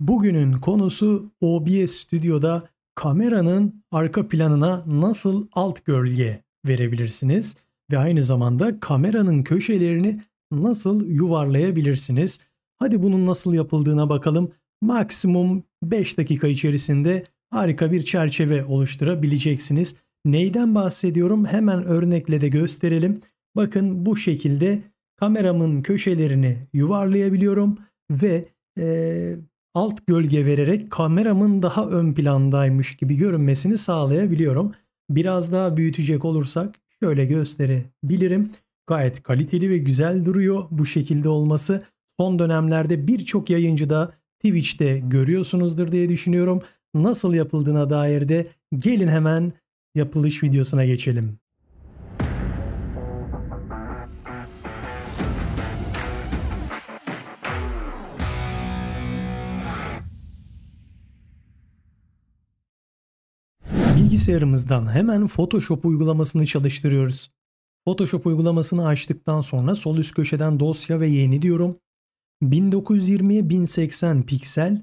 Bugünün konusu OBS Studio'da kameranın arka planına nasıl alt gölge verebilirsiniz ve aynı zamanda kameranın köşelerini nasıl yuvarlayabilirsiniz. Hadi bunun nasıl yapıldığına bakalım. Maksimum 5 dakika içerisinde harika bir çerçeve oluşturabileceksiniz. Neyden bahsediyorum? Hemen örnekle de gösterelim. Bakın bu şekilde kameramın köşelerini yuvarlayabiliyorum ve e, alt gölge vererek kameramın daha ön plandaymış gibi görünmesini sağlayabiliyorum. Biraz daha büyütecek olursak şöyle gösterebilirim. Gayet kaliteli ve güzel duruyor bu şekilde olması. Son dönemlerde birçok yayıncı da Twitch'te görüyorsunuzdur diye düşünüyorum. Nasıl yapıldığına dair de gelin hemen yapılış videosuna geçelim. Bilgisayarımızdan hemen Photoshop uygulamasını çalıştırıyoruz. Photoshop uygulamasını açtıktan sonra sol üst köşeden dosya ve yeni diyorum. 1920'ye 1080 piksel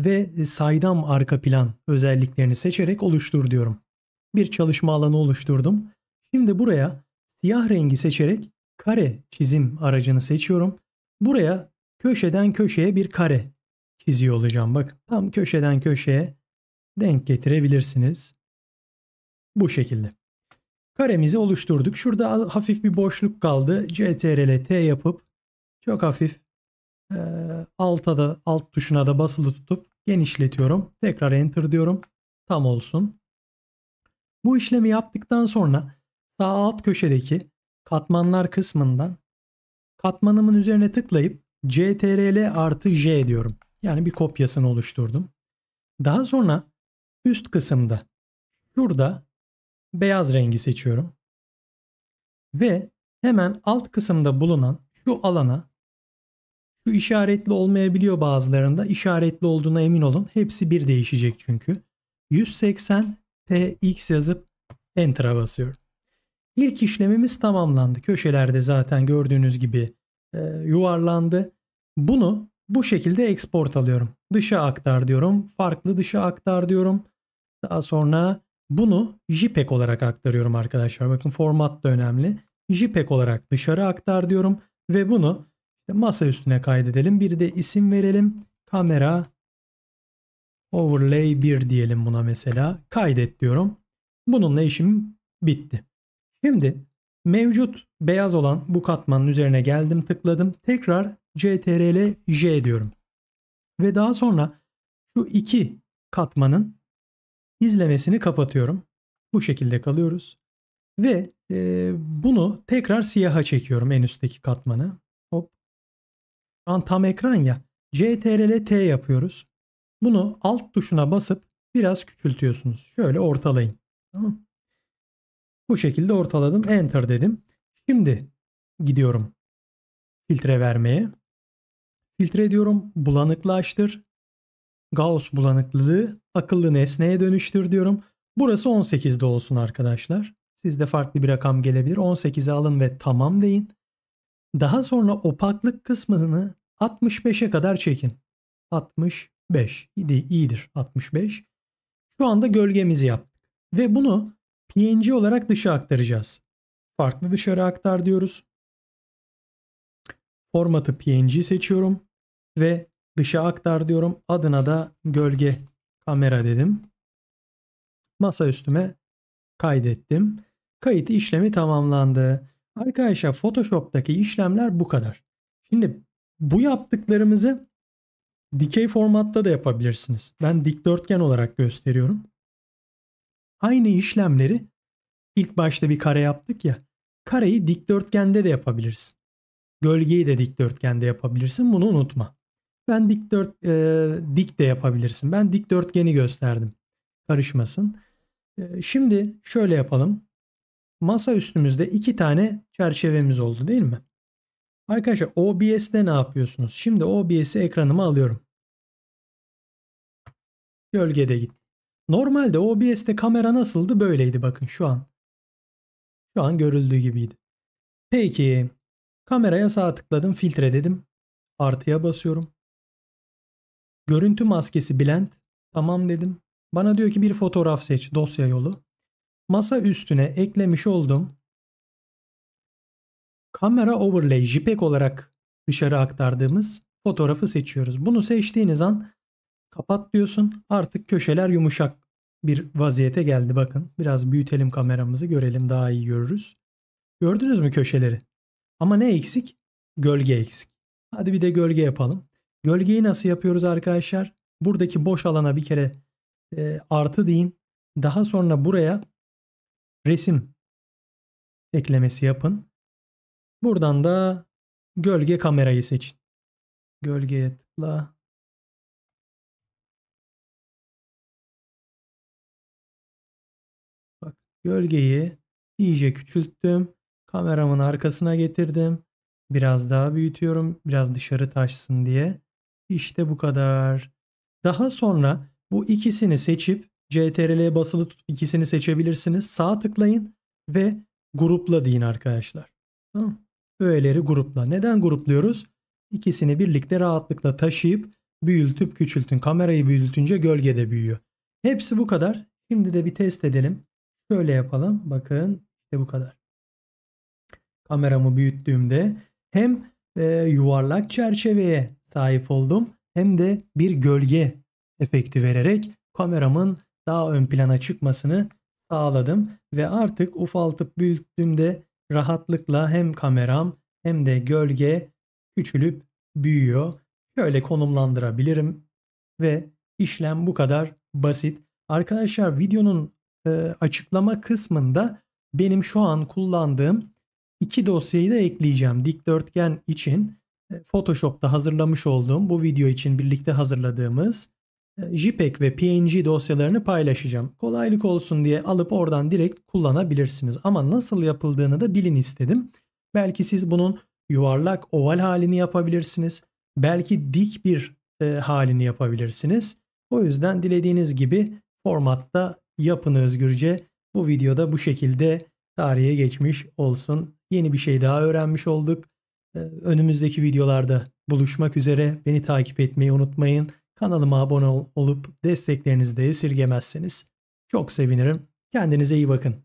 ve saydam arka plan özelliklerini seçerek oluştur diyorum. Bir çalışma alanı oluşturdum. Şimdi buraya siyah rengi seçerek kare çizim aracını seçiyorum. Buraya köşeden köşeye bir kare çiziyor olacağım. Bak tam köşeden köşeye denk getirebilirsiniz. Bu şekilde. Karemizi oluşturduk. Şurada hafif bir boşluk kaldı. CTRL T yapıp çok hafif e, alta da alt tuşuna da basılı tutup genişletiyorum. Tekrar enter diyorum. Tam olsun. Bu işlemi yaptıktan sonra sağ alt köşedeki katmanlar kısmından katmanımın üzerine tıklayıp CTRL artı J diyorum. Yani bir kopyasını oluşturdum. Daha sonra üst kısımda şurada beyaz rengi seçiyorum. Ve hemen alt kısımda bulunan şu alana şu işaretli olmayabiliyor bazılarında. işaretli olduğuna emin olun. Hepsi bir değişecek çünkü. 180 px yazıp enter'a basıyorum. İlk işlemimiz tamamlandı. Köşelerde zaten gördüğünüz gibi e, yuvarlandı. Bunu bu şekilde export alıyorum. Dışa aktar diyorum. Farklı dışa aktar diyorum. Daha sonra bunu JPEG olarak aktarıyorum arkadaşlar. Bakın format da önemli. JPEG olarak dışarı aktar diyorum ve bunu işte masa üstüne kaydedelim. Bir de isim verelim. Kamera overlay 1 diyelim buna mesela. Kaydet diyorum. Bununla işim bitti. Şimdi mevcut beyaz olan bu katmanın üzerine geldim tıkladım. Tekrar CTRL J diyorum. Ve daha sonra şu iki katmanın izlemesini kapatıyorum. Bu şekilde kalıyoruz. Ve e, bunu tekrar siyaha çekiyorum en üstteki katmanı. Hop. Şu an tam ekran ya. CTRL T yapıyoruz. Bunu alt tuşuna basıp biraz küçültüyorsunuz. Şöyle ortalayın. Tamam. Bu şekilde ortaladım. Enter dedim. Şimdi gidiyorum filtre vermeye. Filtre ediyorum. Bulanıklaştır. Gauss bulanıklığı akıllı nesneye dönüştür diyorum. Burası 18'de olsun arkadaşlar. Sizde farklı bir rakam gelebilir. 18'e alın ve tamam deyin. Daha sonra opaklık kısmını 65'e kadar çekin. 65 iyidir 65. Şu anda gölgemizi yaptık ve bunu PNG olarak dışa aktaracağız. Farklı dışarı aktar diyoruz. Formatı PNG seçiyorum ve dışa aktar diyorum. Adına da gölge Kamera dedim. Masa üstüme kaydettim. Kayıt işlemi tamamlandı. Arkadaşlar Photoshop'taki işlemler bu kadar. Şimdi bu yaptıklarımızı dikey formatta da yapabilirsiniz. Ben dikdörtgen olarak gösteriyorum. Aynı işlemleri ilk başta bir kare yaptık ya. Kareyi dikdörtgende de yapabilirsin. Gölgeyi de dikdörtgende yapabilirsin. Bunu unutma. Ben dikdört e, dik de yapabilirsin. Ben dik dikdörtgeni gösterdim. Karışmasın. E, şimdi şöyle yapalım. Masa üstümüzde iki tane çerçevemiz oldu değil mi? Arkadaşlar OBS'de ne yapıyorsunuz? Şimdi OBS'i ekranıma alıyorum. Gölgede git. Normalde OBS'te kamera nasıldı? Böyleydi bakın şu an. Şu an görüldüğü gibiydi. Peki kameraya sağ tıkladım filtre dedim. Artıya basıyorum. Görüntü maskesi Blend. Tamam dedim. Bana diyor ki bir fotoğraf seç dosya yolu. Masa üstüne eklemiş oldum. kamera overlay JPEG olarak dışarı aktardığımız fotoğrafı seçiyoruz. Bunu seçtiğiniz an kapat diyorsun. Artık köşeler yumuşak bir vaziyete geldi. Bakın biraz büyütelim kameramızı görelim daha iyi görürüz. Gördünüz mü köşeleri? Ama ne eksik? Gölge eksik. Hadi bir de gölge yapalım. Gölgeyi nasıl yapıyoruz arkadaşlar? Buradaki boş alana bir kere e, artı deyin. Daha sonra buraya resim eklemesi yapın. Buradan da gölge kamerayı seçin. Gölgeye tıkla. Bak gölgeyi iyice küçülttüm. Kameramın arkasına getirdim. Biraz daha büyütüyorum. Biraz dışarı taşsın diye. İşte bu kadar. Daha sonra bu ikisini seçip CTRL'ye basılı tutup ikisini seçebilirsiniz. Sağ tıklayın ve grupla deyin arkadaşlar. Tamam. Öğeleri grupla. Neden grupluyoruz? İkisini birlikte rahatlıkla taşıyıp büyültüp küçültün. Kamerayı büyütünce gölge de büyüyor. Hepsi bu kadar. Şimdi de bir test edelim. Şöyle yapalım. Bakın işte bu kadar. Kameramı büyüttüğümde hem e, yuvarlak çerçeveye sahip oldum. Hem de bir gölge efekti vererek kameramın daha ön plana çıkmasını sağladım ve artık ufaltıp büyüttüğümde rahatlıkla hem kameram hem de gölge küçülüp büyüyor. Şöyle konumlandırabilirim ve işlem bu kadar basit. Arkadaşlar videonun e, açıklama kısmında benim şu an kullandığım iki dosyayı da ekleyeceğim dikdörtgen için. E, Photoshop'ta hazırlamış olduğum bu video için birlikte hazırladığımız e, JPEG ve PNG dosyalarını paylaşacağım. Kolaylık olsun diye alıp oradan direkt kullanabilirsiniz. Ama nasıl yapıldığını da bilin istedim. Belki siz bunun yuvarlak oval halini yapabilirsiniz. Belki dik bir e, halini yapabilirsiniz. O yüzden dilediğiniz gibi formatta yapın özgürce. Bu videoda bu şekilde tarihe geçmiş olsun. Yeni bir şey daha öğrenmiş olduk. Ee, önümüzdeki videolarda buluşmak üzere. Beni takip etmeyi unutmayın. Kanalıma abone olup desteklerinizi de esirgemezseniz çok sevinirim. Kendinize iyi bakın.